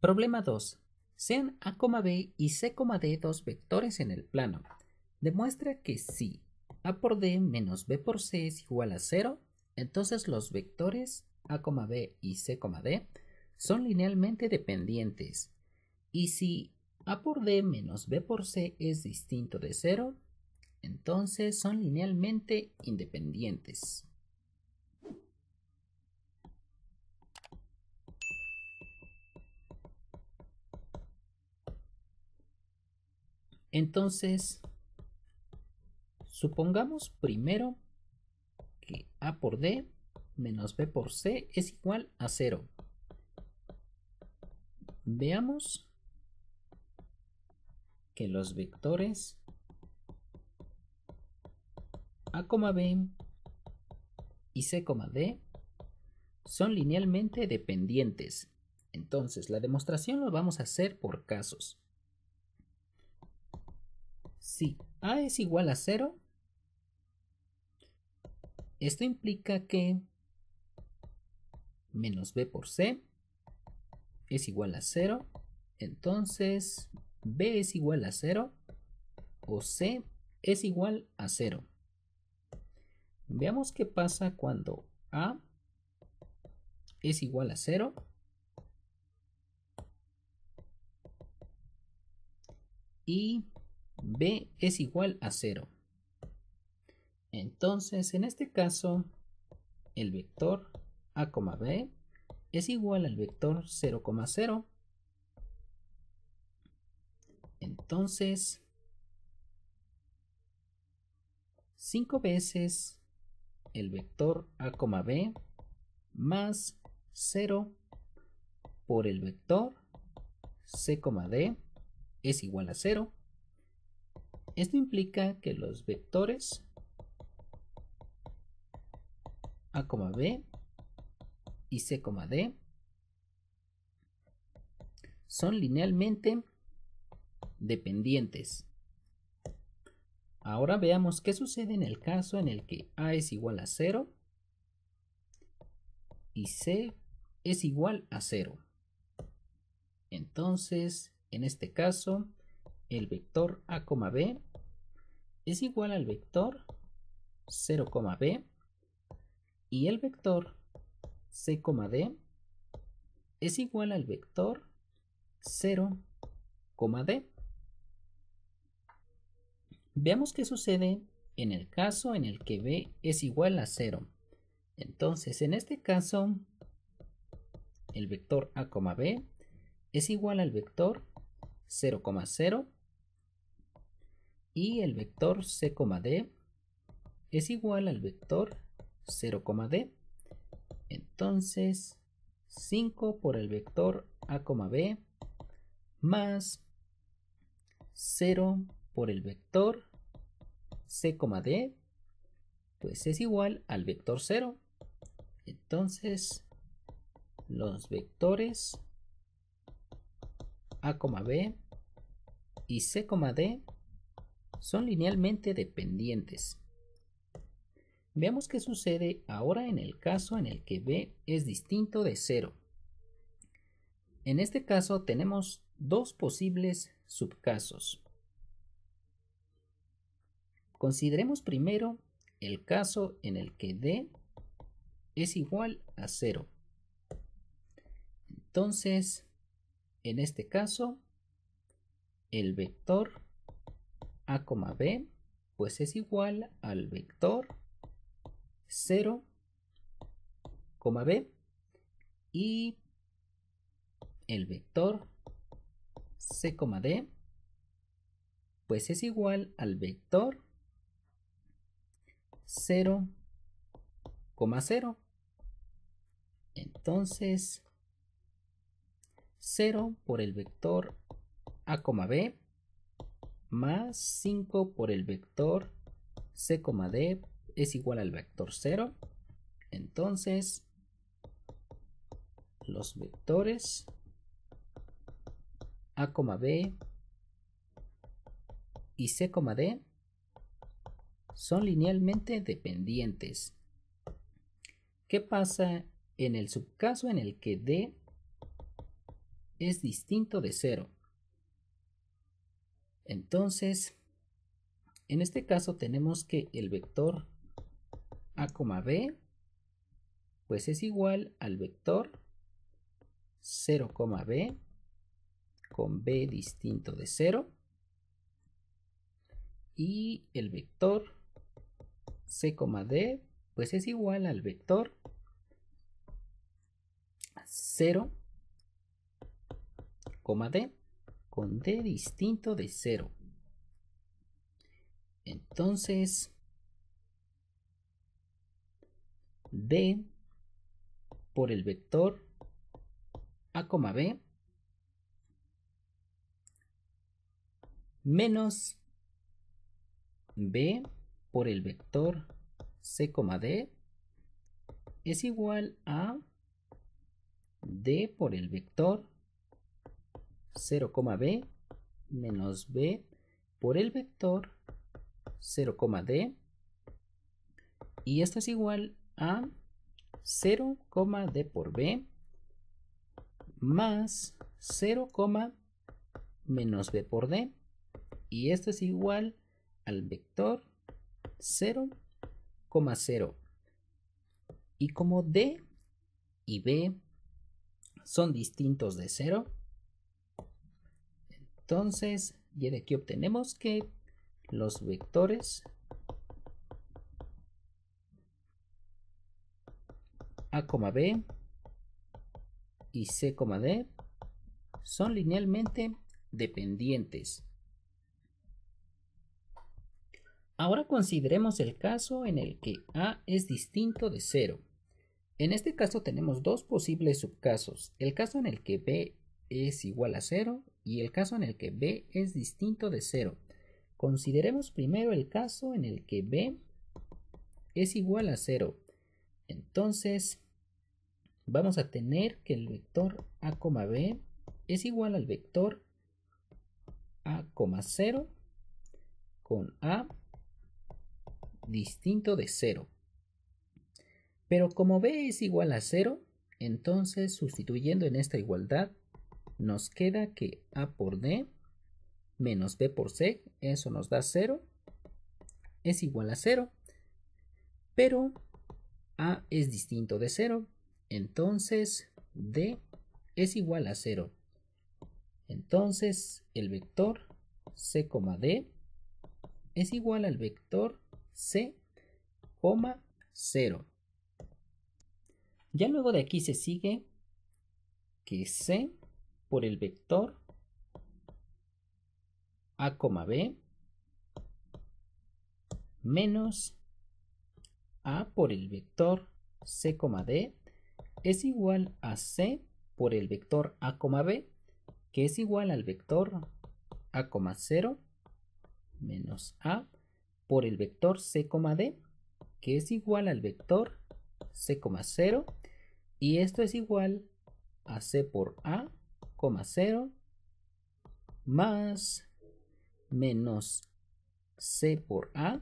Problema 2. Sean A, B y C, D dos vectores en el plano. Demuestra que si A por D menos B por C es igual a 0, entonces los vectores A, B y C, D son linealmente dependientes. Y si A por D menos B por C es distinto de 0, entonces son linealmente independientes. Entonces, supongamos primero que A por D menos B por C es igual a cero. Veamos que los vectores A, B y C, D son linealmente dependientes. Entonces, la demostración lo vamos a hacer por casos. Si A es igual a 0, esto implica que menos B por C es igual a 0. Entonces, B es igual a 0 o C es igual a 0. Veamos qué pasa cuando A es igual a 0 y b es igual a 0. Entonces, en este caso, el vector a, b es igual al vector 0,0. Entonces, 5 veces el vector a, b más 0 por el vector c, d es igual a 0. Esto implica que los vectores A, B y C, D son linealmente dependientes. Ahora veamos qué sucede en el caso en el que A es igual a 0 y C es igual a 0. Entonces, en este caso, el vector A, B es igual al vector 0,b y el vector c, d es igual al vector 0, d. Veamos qué sucede en el caso en el que b es igual a 0. Entonces, en este caso, el vector a, b es igual al vector 0,0 y el vector C, D... es igual al vector 0, D... Entonces, 5 por el vector A, B... más 0 por el vector C, D... pues es igual al vector 0. Entonces, los vectores A, B... y C, D son linealmente dependientes. Veamos qué sucede ahora en el caso en el que b es distinto de 0. En este caso tenemos dos posibles subcasos. Consideremos primero el caso en el que d es igual a 0. Entonces, en este caso, el vector a, b, pues es igual al vector 0, b y el vector c, d, pues es igual al vector 0, 0. Entonces, 0 por el vector a, b más 5 por el vector c, d es igual al vector 0. Entonces, los vectores a, b y c, d son linealmente dependientes. ¿Qué pasa en el subcaso en el que d es distinto de 0? Entonces, en este caso tenemos que el vector a, b pues es igual al vector 0, b, con b distinto de 0 y el vector c, d, pues es igual al vector 0, d con D distinto de 0. Entonces, D por el vector A, B menos B por el vector C, D es igual a D por el vector 0, b menos b por el vector 0, d y esto es igual a 0, d por b más 0, menos b por d y esto es igual al vector 0,0 y como d y b son distintos de 0 entonces, ya de aquí obtenemos que los vectores A, B y C, D son linealmente dependientes. Ahora consideremos el caso en el que A es distinto de 0. En este caso tenemos dos posibles subcasos, el caso en el que B es igual a 0 y el caso en el que b es distinto de 0. Consideremos primero el caso en el que b es igual a 0. Entonces, vamos a tener que el vector a, b es igual al vector a, 0 con a distinto de 0. Pero como b es igual a 0, entonces sustituyendo en esta igualdad nos queda que A por D menos B por C, eso nos da 0, es igual a 0, pero A es distinto de 0, entonces D es igual a 0. Entonces el vector C, D es igual al vector C, 0. Ya luego de aquí se sigue que C por el vector a, b menos a por el vector c, d es igual a c por el vector a, b que es igual al vector a, 0 menos a por el vector c, d que es igual al vector c, 0 y esto es igual a c por a 0. más menos C por A,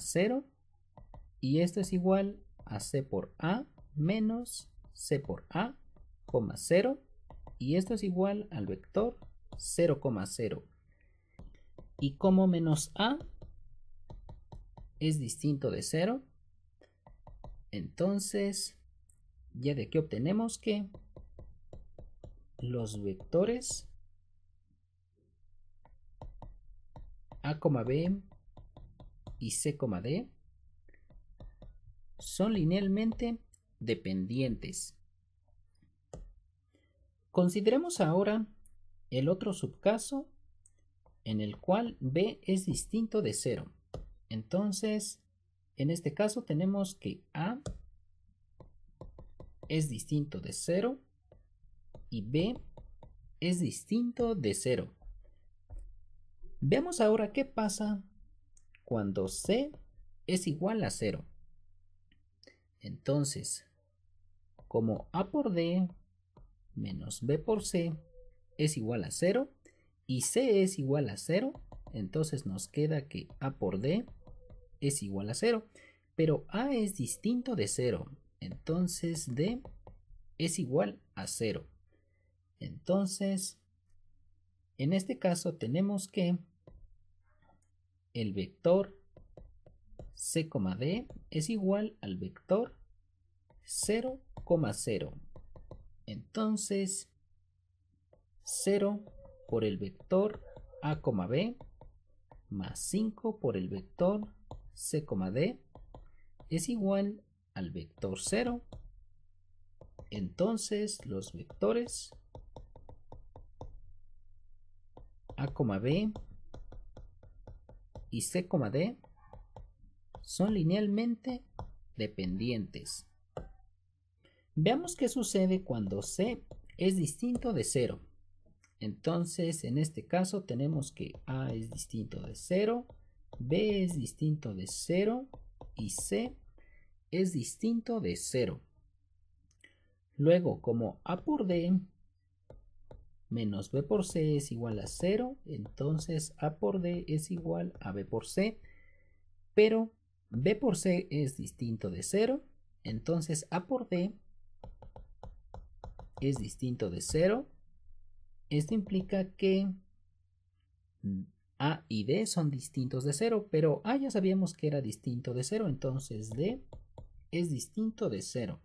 0 y esto es igual a C por A menos C por A, 0 y esto es igual al vector 0,0 y como menos A es distinto de 0 entonces ya de aquí obtenemos que los vectores A, B y C, D son linealmente dependientes. Consideremos ahora el otro subcaso en el cual B es distinto de 0. Entonces, en este caso tenemos que A es distinto de 0 y b es distinto de 0. Veamos ahora qué pasa cuando c es igual a 0. Entonces, como a por d menos b por c es igual a 0 y c es igual a 0, entonces nos queda que a por d es igual a 0. Pero a es distinto de 0, entonces d es igual a 0. Entonces, en este caso tenemos que el vector c, d es igual al vector 0,0. Entonces, 0 por el vector a, b más 5 por el vector c, d es igual al vector 0. Entonces, los vectores A, B y C, D son linealmente dependientes. Veamos qué sucede cuando C es distinto de 0. Entonces, en este caso tenemos que A es distinto de 0, B es distinto de 0 y C es distinto de 0. Luego, como A por D menos b por c es igual a 0, entonces a por d es igual a b por c, pero b por c es distinto de 0, entonces a por d es distinto de 0. Esto implica que a y d son distintos de 0, pero a ah, ya sabíamos que era distinto de 0, entonces d es distinto de 0.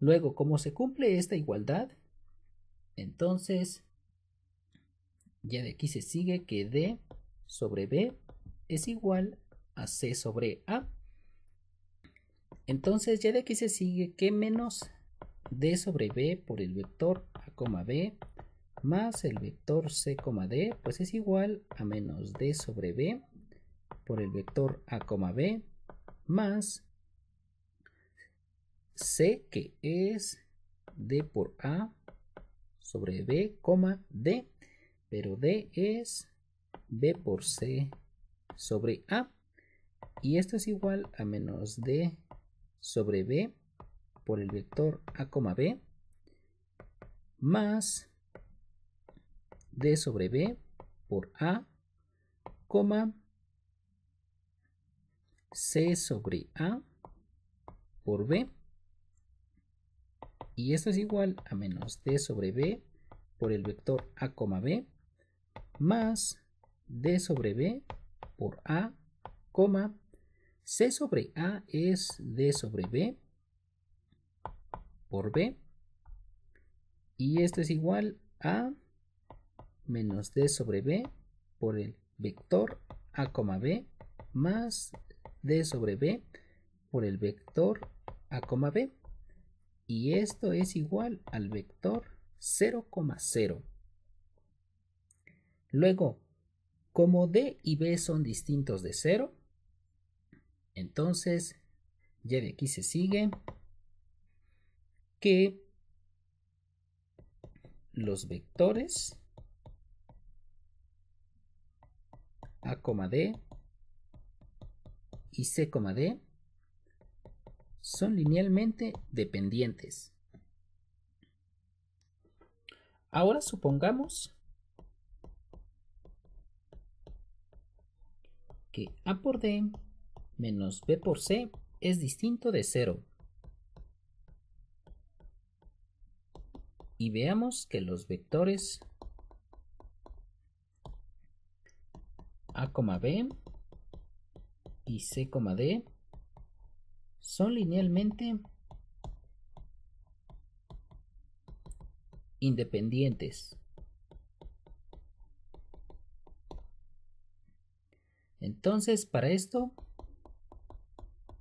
Luego, como se cumple esta igualdad, entonces ya de aquí se sigue que D sobre B es igual a C sobre A. Entonces ya de aquí se sigue que menos D sobre B por el vector A, B más el vector C, D pues es igual a menos D sobre B por el vector A, B más C que es D por A sobre B, D, pero D es B por C sobre A. Y esto es igual a menos D sobre B por el vector A, B más D sobre B por A, Coma C sobre A por B y esto es igual a menos d sobre b por el vector a, b más d sobre b por a, c sobre a es d sobre b por b. Y esto es igual a menos d sobre b por el vector a, b más d sobre b por el vector a, b y esto es igual al vector 0,0. Luego, como D y B son distintos de 0, entonces ya de aquí se sigue que los vectores A, D y C, D son linealmente dependientes. Ahora supongamos que A por D menos B por C es distinto de cero. Y veamos que los vectores A, B y C, D son linealmente independientes. Entonces, para esto,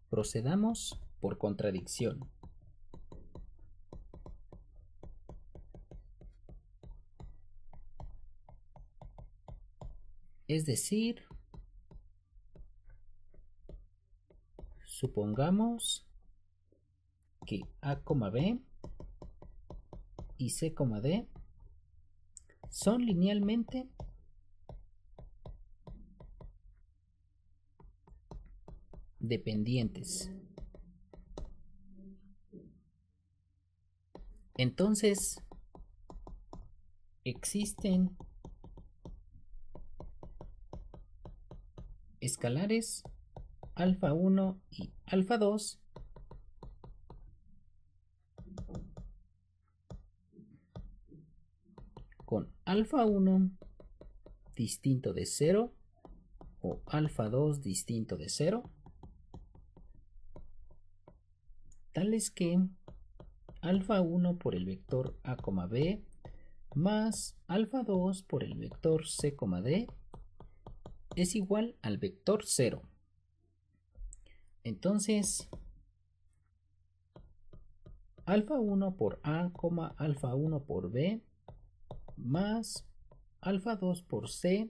procedamos por contradicción. Es decir, Supongamos que A, B y C, D son linealmente dependientes. Entonces, existen escalares alfa 1 y alfa 2 con alfa 1 distinto de 0 o alfa 2 distinto de 0 tales que alfa 1 por el vector a, b más alfa 2 por el vector c, d es igual al vector 0. Entonces, alfa 1 por A, alfa 1 por B, más alfa 2 por C,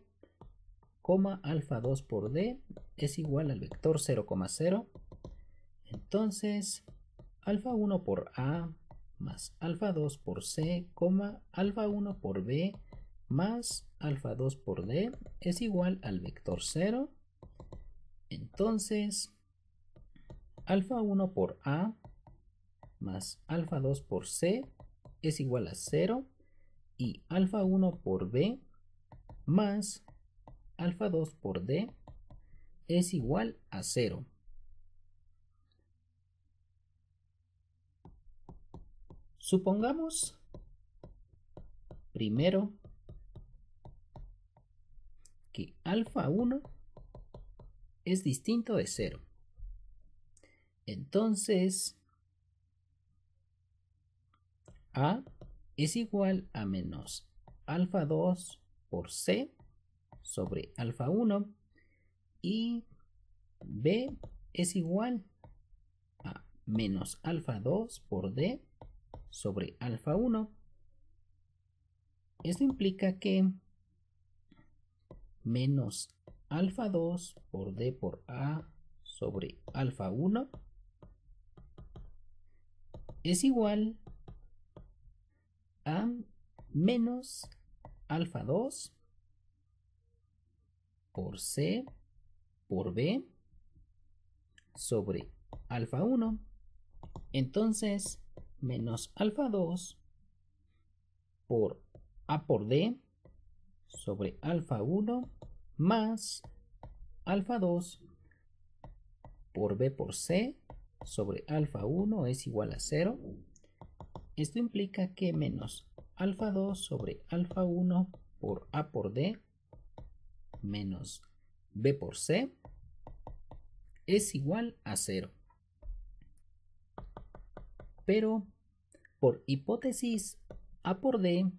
alfa 2 por D, es igual al vector 0,0. Entonces, alfa 1 por A, más alfa 2 por C, alfa 1 por B, más alfa 2 por D, es igual al vector 0. Entonces, alfa 1 por A más alfa 2 por C es igual a 0 y alfa 1 por B más alfa 2 por D es igual a 0. Supongamos primero que alfa 1 es distinto de 0. Entonces, A es igual a menos alfa 2 por C sobre alfa 1 y B es igual a menos alfa 2 por D sobre alfa 1. Esto implica que menos alfa 2 por D por A sobre alfa 1 es igual a menos alfa 2 por C por B sobre alfa 1. Entonces, menos alfa 2 por A por D sobre alfa 1 más alfa 2 por B por C sobre alfa 1 es igual a 0. Esto implica que menos alfa 2 sobre alfa 1 por A por D menos B por C es igual a 0. Pero por hipótesis A por D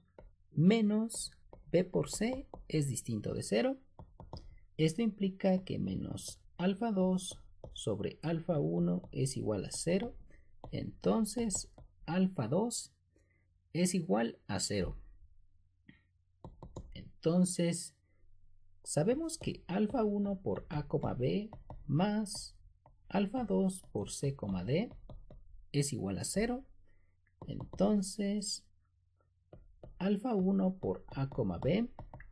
menos B por C es distinto de 0. Esto implica que menos alfa 2 sobre alfa 1 es igual a 0, entonces alfa 2 es igual a 0. Entonces, sabemos que alfa 1 por a, b más alfa 2 por c, d es igual a 0. Entonces, alfa 1 por a, b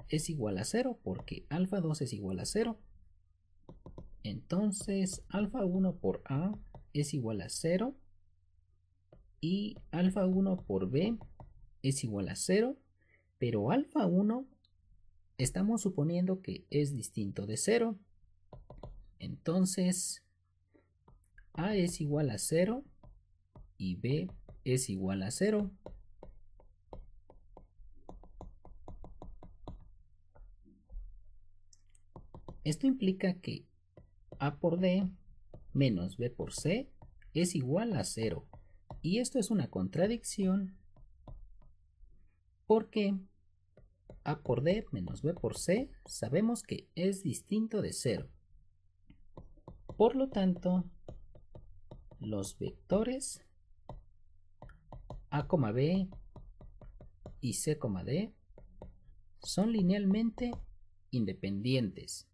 es igual a 0 porque alfa 2 es igual a 0. Entonces, alfa 1 por A es igual a 0 y alfa 1 por B es igual a 0, pero alfa 1 estamos suponiendo que es distinto de 0. Entonces, A es igual a 0 y B es igual a 0. Esto implica que a por D menos B por C es igual a 0. Y esto es una contradicción porque A por D menos B por C sabemos que es distinto de 0. Por lo tanto, los vectores A, B y C, D son linealmente independientes.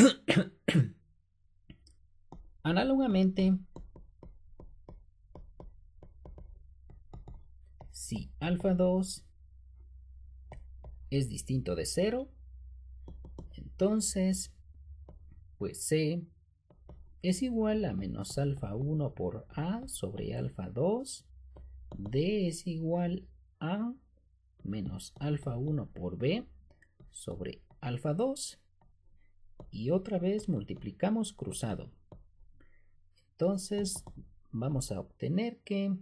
Análogamente, si alfa 2 es distinto de 0, entonces, pues C es igual a menos alfa 1 por A sobre alfa 2, D es igual a menos alfa 1 por B sobre alfa 2, y otra vez multiplicamos cruzado. Entonces vamos a obtener que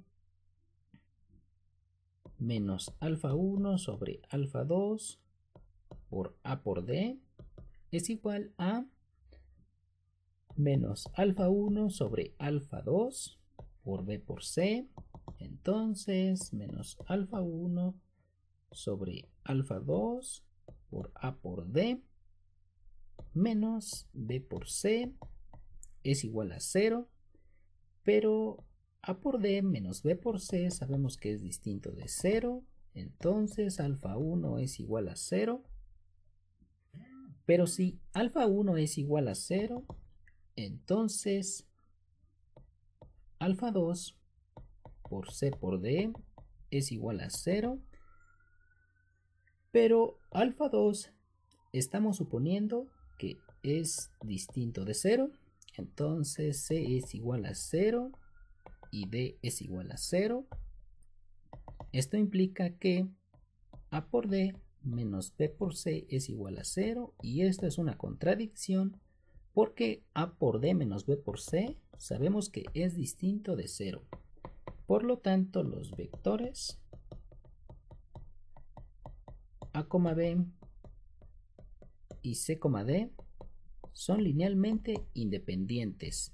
menos alfa 1 sobre alfa 2 por A por D es igual a menos alfa 1 sobre alfa 2 por B por C. Entonces menos alfa 1 sobre alfa 2 por A por D menos b por c es igual a 0, pero a por d menos b por c sabemos que es distinto de 0, entonces alfa 1 es igual a 0, pero si alfa 1 es igual a 0, entonces alfa 2 por c por d es igual a 0, pero alfa 2 estamos suponiendo es distinto de 0. Entonces C es igual a 0 y D es igual a 0. Esto implica que A por D menos B por C es igual a 0 y esto es una contradicción porque A por D menos B por C sabemos que es distinto de 0. Por lo tanto, los vectores A, B y C, D son linealmente independientes.